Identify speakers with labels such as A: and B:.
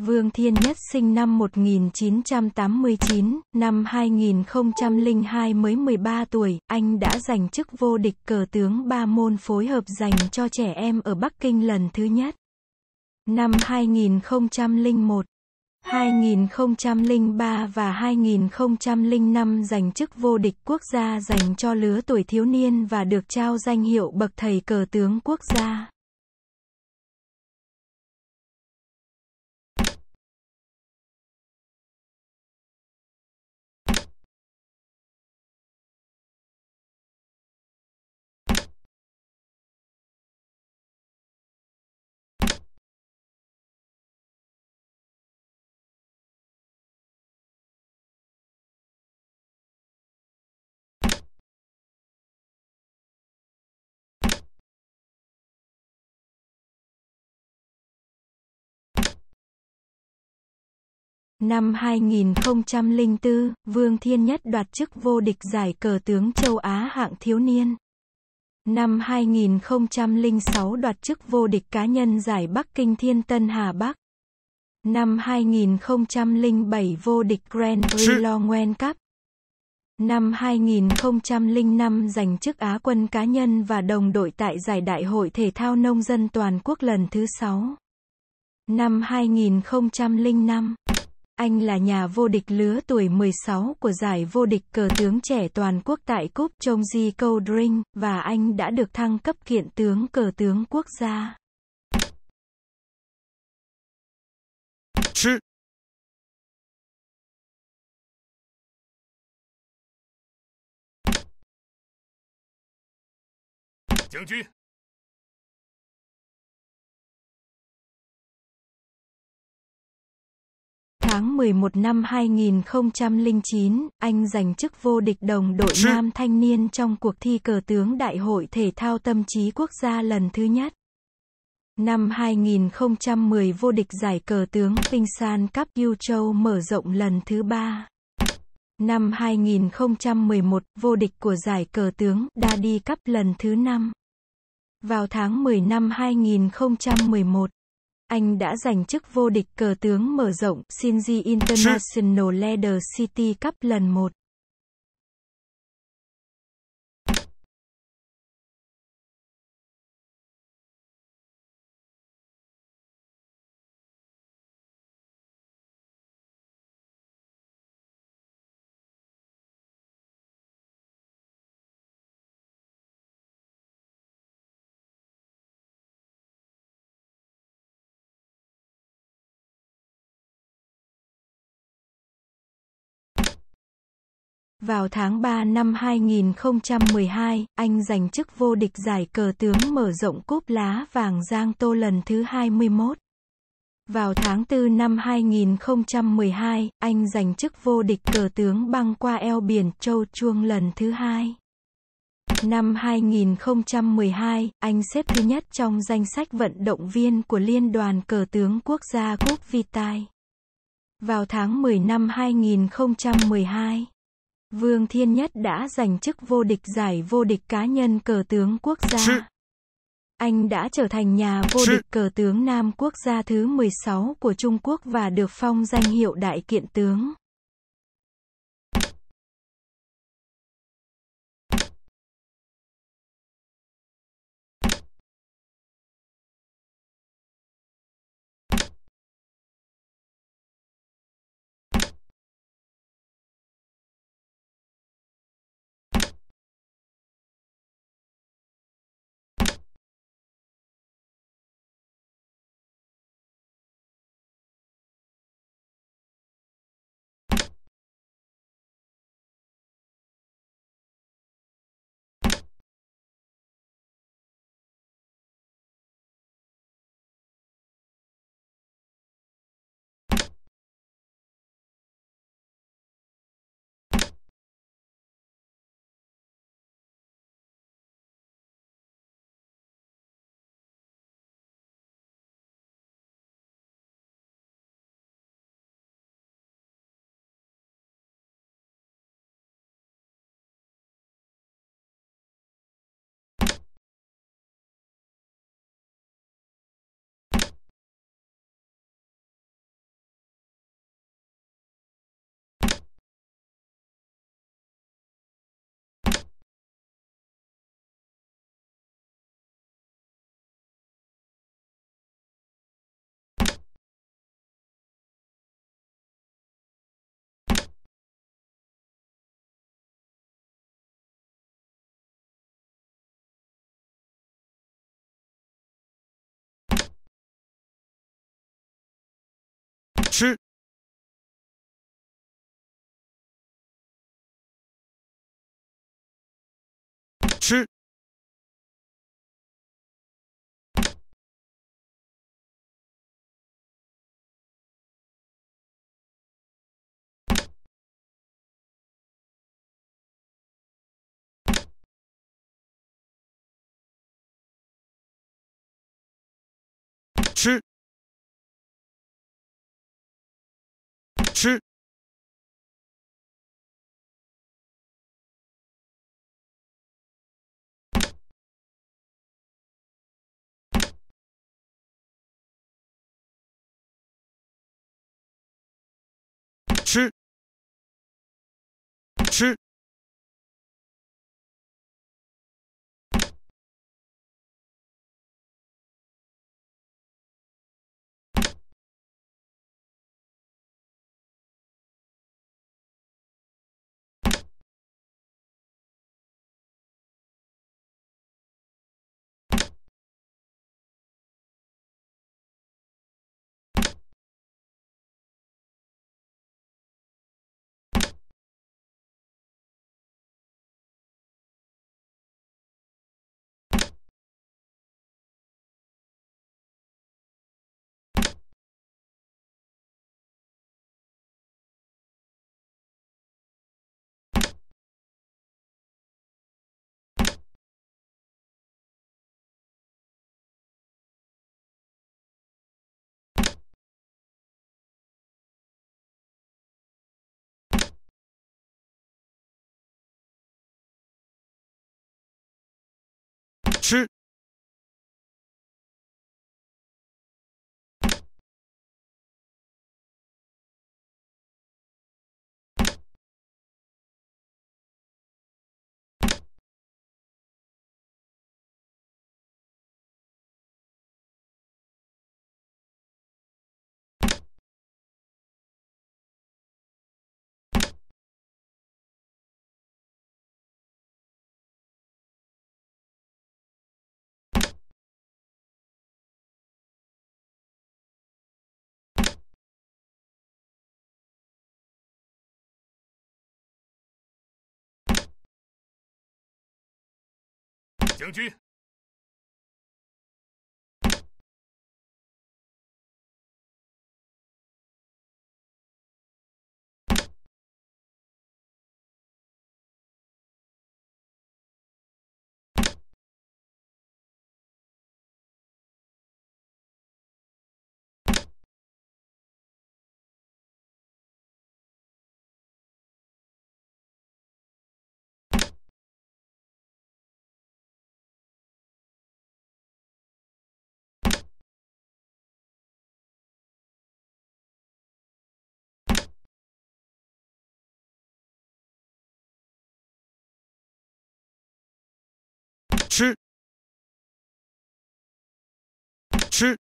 A: Vương Thiên Nhất sinh năm 1989, năm 2002 mới 13 tuổi, anh đã giành chức vô địch cờ tướng ba môn phối hợp dành cho trẻ em ở Bắc Kinh lần thứ nhất. Năm 2001, 2003 và 2005 giành chức vô địch quốc gia dành cho lứa tuổi thiếu niên và được trao danh hiệu bậc thầy cờ tướng quốc gia. Năm 2004, Vương Thiên Nhất đoạt chức vô địch giải cờ tướng châu Á hạng thiếu niên. Năm 2006 đoạt chức vô địch cá nhân giải Bắc Kinh Thiên Tân Hà Bắc. Năm 2007 vô địch Grand Prix Lo Ngoen Cup. Năm 2005 giành chức Á quân cá nhân và đồng đội tại giải Đại hội Thể thao Nông dân Toàn quốc lần thứ 6. Năm 2005 anh là nhà vô địch lứa tuổi 16 của giải vô địch cờ tướng trẻ toàn quốc tại Cúp Trông Di Câu Drink, và anh đã được thăng cấp kiện tướng cờ tướng quốc gia.
B: Chứ. Tướng
A: tháng 11 năm 2009, anh giành chức vô địch đồng đội nam thanh niên trong cuộc thi cờ tướng Đại hội Thể thao Tâm trí Quốc gia lần thứ nhất. Năm 2010 vô địch giải cờ tướng Pingsan Cup Yêu Châu mở rộng lần thứ ba. Năm 2011, vô địch của giải cờ tướng Đa Đi Cup lần thứ năm. Vào tháng 10 năm 2011, anh đã giành chức vô địch cờ tướng mở rộng Shinji International Leader City Cup lần 1. Vào tháng 3 năm 2012, anh giành chức vô địch giải cờ tướng mở rộng cúp lá vàng Giang Tô lần thứ 21. Vào tháng 4 năm 2012, anh giành chức vô địch cờ tướng băng qua eo biển Châu Chuông lần thứ hai. Năm 2012, anh xếp thứ nhất trong danh sách vận động viên của Liên đoàn Cờ tướng Quốc gia Cúp Vitai. Vào tháng 10 năm 2012, Vương Thiên Nhất đã giành chức vô địch giải vô địch cá nhân cờ tướng quốc gia. Anh đã trở thành nhà vô địch cờ tướng nam quốc gia thứ 16 của Trung Quốc và được phong danh hiệu đại kiện tướng.
B: 吃。将军。吃。